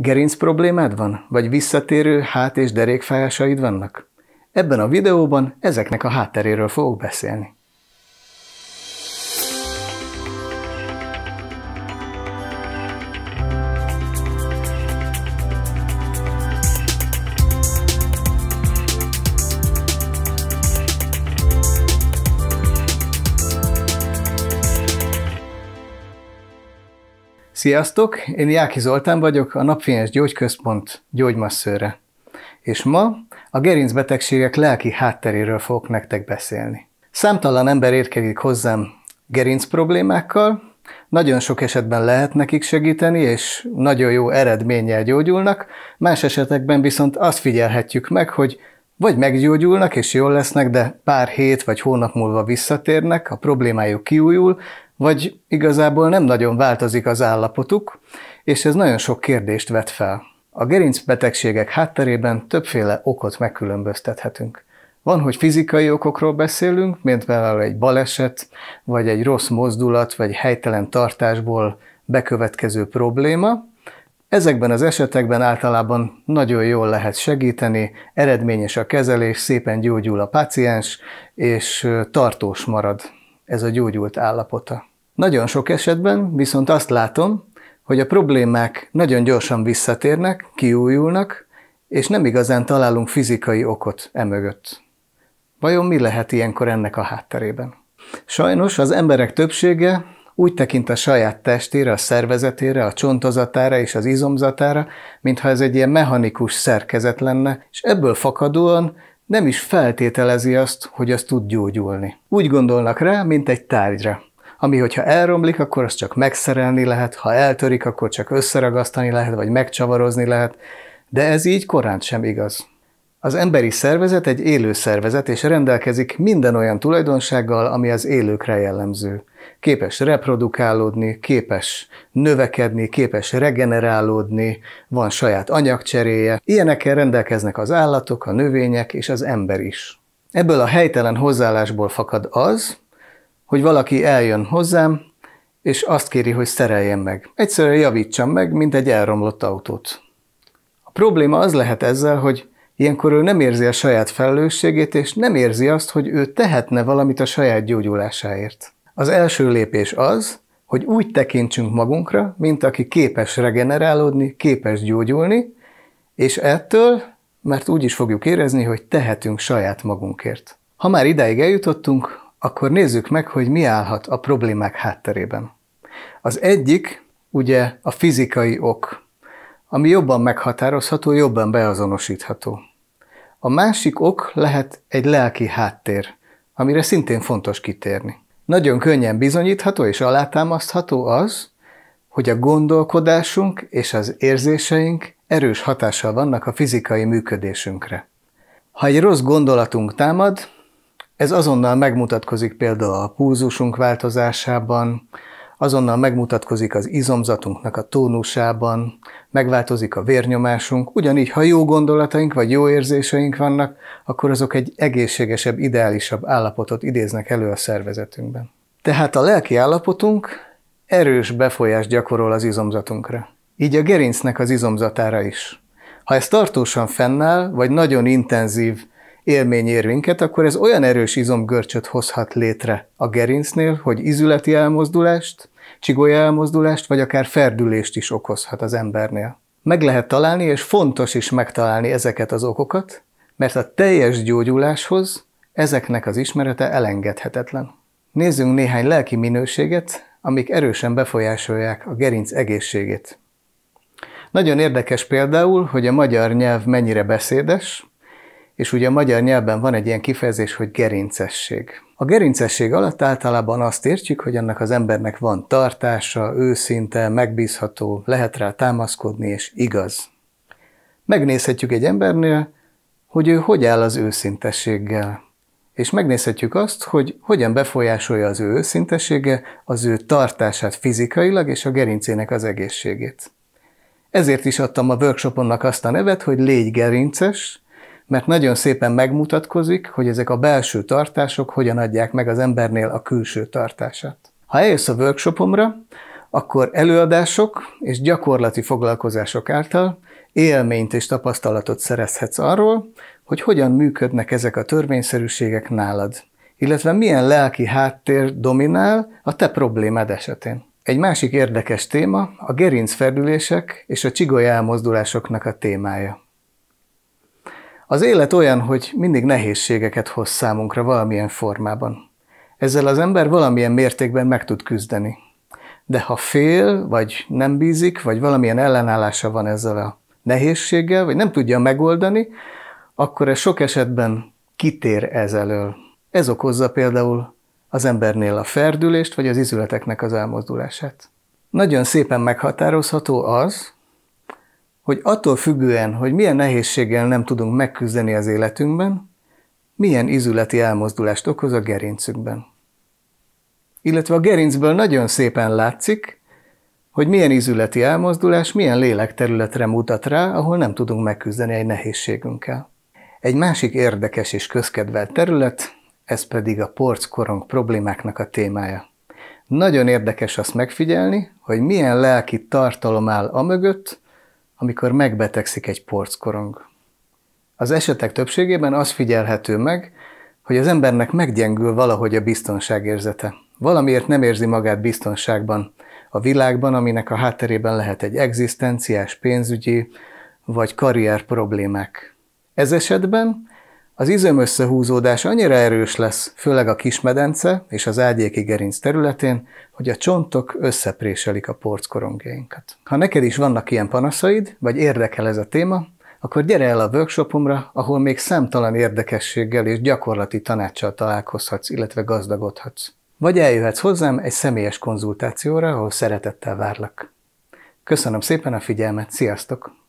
Gerinc problémád van? Vagy visszatérő hát- és derékfájásaid vannak? Ebben a videóban ezeknek a hátteréről fogok beszélni. Sziasztok! Én Jáki Zoltán vagyok, a Napfényes Gyógyközpont gyógymasszőre. És ma a gerincbetegségek lelki hátteréről fogok nektek beszélni. Számtalan ember érkezik hozzám gerinc problémákkal, nagyon sok esetben lehet nekik segíteni, és nagyon jó eredménnyel gyógyulnak, más esetekben viszont azt figyelhetjük meg, hogy vagy meggyógyulnak és jól lesznek, de pár hét vagy hónap múlva visszatérnek, a problémájuk kiújul, vagy igazából nem nagyon változik az állapotuk, és ez nagyon sok kérdést vet fel. A gerincbetegségek hátterében többféle okot megkülönböztethetünk. Van, hogy fizikai okokról beszélünk, mint például egy baleset, vagy egy rossz mozdulat, vagy helytelen tartásból bekövetkező probléma. Ezekben az esetekben általában nagyon jól lehet segíteni, eredményes a kezelés, szépen gyógyul a páciens, és tartós marad ez a gyógyult állapota. Nagyon sok esetben viszont azt látom, hogy a problémák nagyon gyorsan visszatérnek, kiújulnak, és nem igazán találunk fizikai okot emögött. Vajon mi lehet ilyenkor ennek a hátterében? Sajnos az emberek többsége úgy tekint a saját testére, a szervezetére, a csontozatára és az izomzatára, mintha ez egy ilyen mechanikus szerkezet lenne, és ebből fakadóan nem is feltételezi azt, hogy az tud gyógyulni. Úgy gondolnak rá, mint egy tárgyra ami hogyha elromlik, akkor azt csak megszerelni lehet, ha eltörik, akkor csak összeragasztani lehet, vagy megcsavarozni lehet, de ez így korán sem igaz. Az emberi szervezet egy élő szervezet, és rendelkezik minden olyan tulajdonsággal, ami az élőkre jellemző. Képes reprodukálódni, képes növekedni, képes regenerálódni, van saját anyagcseréje. Ilyenekkel rendelkeznek az állatok, a növények és az ember is. Ebből a helytelen hozzáállásból fakad az, hogy valaki eljön hozzám, és azt kéri, hogy szereljen meg. Egyszerűen javítsam meg, mint egy elromlott autót. A probléma az lehet ezzel, hogy ilyenkor ő nem érzi a saját felelősségét, és nem érzi azt, hogy ő tehetne valamit a saját gyógyulásáért. Az első lépés az, hogy úgy tekintsünk magunkra, mint aki képes regenerálódni, képes gyógyulni, és ettől, mert úgy is fogjuk érezni, hogy tehetünk saját magunkért. Ha már ideig eljutottunk, akkor nézzük meg, hogy mi állhat a problémák hátterében. Az egyik ugye a fizikai ok, ami jobban meghatározható, jobban beazonosítható. A másik ok lehet egy lelki háttér, amire szintén fontos kitérni. Nagyon könnyen bizonyítható és alátámasztható az, hogy a gondolkodásunk és az érzéseink erős hatással vannak a fizikai működésünkre. Ha egy rossz gondolatunk támad, ez azonnal megmutatkozik például a pulzusunk változásában, azonnal megmutatkozik az izomzatunknak a tónusában, megváltozik a vérnyomásunk, ugyanígy, ha jó gondolataink vagy jó érzéseink vannak, akkor azok egy egészségesebb, ideálisabb állapotot idéznek elő a szervezetünkben. Tehát a lelki állapotunk erős befolyást gyakorol az izomzatunkra. Így a gerincnek az izomzatára is. Ha ez tartósan fennáll, vagy nagyon intenzív élmény ér minket, akkor ez olyan erős izomgörcsöt hozhat létre a gerincnél, hogy izületi elmozdulást, csigolya elmozdulást, vagy akár ferdülést is okozhat az embernél. Meg lehet találni, és fontos is megtalálni ezeket az okokat, mert a teljes gyógyuláshoz ezeknek az ismerete elengedhetetlen. Nézzünk néhány lelki minőséget, amik erősen befolyásolják a gerinc egészségét. Nagyon érdekes például, hogy a magyar nyelv mennyire beszédes, és ugye a magyar nyelvben van egy ilyen kifejezés, hogy gerincesség. A gerincesség alatt általában azt értjük, hogy annak az embernek van tartása, őszinte, megbízható, lehet rá támaszkodni, és igaz. Megnézhetjük egy embernél, hogy ő hogy áll az őszintességgel. És megnézhetjük azt, hogy hogyan befolyásolja az ő őszintessége az ő tartását fizikailag és a gerincének az egészségét. Ezért is adtam a workshoponnak azt a nevet, hogy légy gerinces, mert nagyon szépen megmutatkozik, hogy ezek a belső tartások hogyan adják meg az embernél a külső tartását. Ha eljössz a workshopomra, akkor előadások és gyakorlati foglalkozások által élményt és tapasztalatot szerezhetsz arról, hogy hogyan működnek ezek a törvényszerűségek nálad, illetve milyen lelki háttér dominál a te problémád esetén. Egy másik érdekes téma a gerincferdülések és a csigoly a témája. Az élet olyan, hogy mindig nehézségeket hoz számunkra valamilyen formában. Ezzel az ember valamilyen mértékben meg tud küzdeni. De ha fél, vagy nem bízik, vagy valamilyen ellenállása van ezzel a nehézséggel, vagy nem tudja megoldani, akkor ez sok esetben kitér ez elől. Ez okozza például az embernél a ferdülést, vagy az izületeknek az elmozdulását. Nagyon szépen meghatározható az, hogy attól függően, hogy milyen nehézséggel nem tudunk megküzdeni az életünkben, milyen izületi elmozdulást okoz a gerincükben. Illetve a gerincből nagyon szépen látszik, hogy milyen izületi elmozdulás milyen lélekterületre mutat rá, ahol nem tudunk megküzdeni egy nehézségünkkel. Egy másik érdekes és közkedvelt terület, ez pedig a porckorong problémáknak a témája. Nagyon érdekes azt megfigyelni, hogy milyen lelki tartalom áll amögött, amikor megbetegszik egy porckorong. Az esetek többségében az figyelhető meg, hogy az embernek meggyengül valahogy a biztonságérzete. Valamiért nem érzi magát biztonságban a világban, aminek a hátterében lehet egy egzisztenciás, pénzügyi vagy karrier problémák. Ez esetben az izom összehúzódás annyira erős lesz, főleg a kismedence és az ágyéki gerinc területén, hogy a csontok összepréselik a porckorongjainkat. Ha neked is vannak ilyen panaszaid, vagy érdekel ez a téma, akkor gyere el a workshopomra, ahol még számtalan érdekességgel és gyakorlati tanácssal találkozhatsz, illetve gazdagodhatsz. Vagy eljöhetsz hozzám egy személyes konzultációra, ahol szeretettel várlak. Köszönöm szépen a figyelmet, sziasztok!